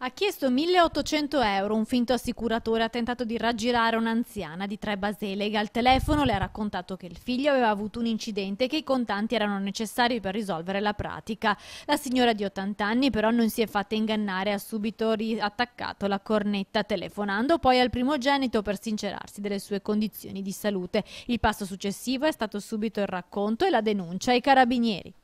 Ha chiesto 1800 euro, un finto assicuratore ha tentato di raggirare un'anziana di tre baselega. Al telefono le ha raccontato che il figlio aveva avuto un incidente e che i contanti erano necessari per risolvere la pratica. La signora di 80 anni però non si è fatta ingannare, e ha subito riattaccato la cornetta telefonando poi al primogenito per sincerarsi delle sue condizioni di salute. Il passo successivo è stato subito il racconto e la denuncia ai carabinieri.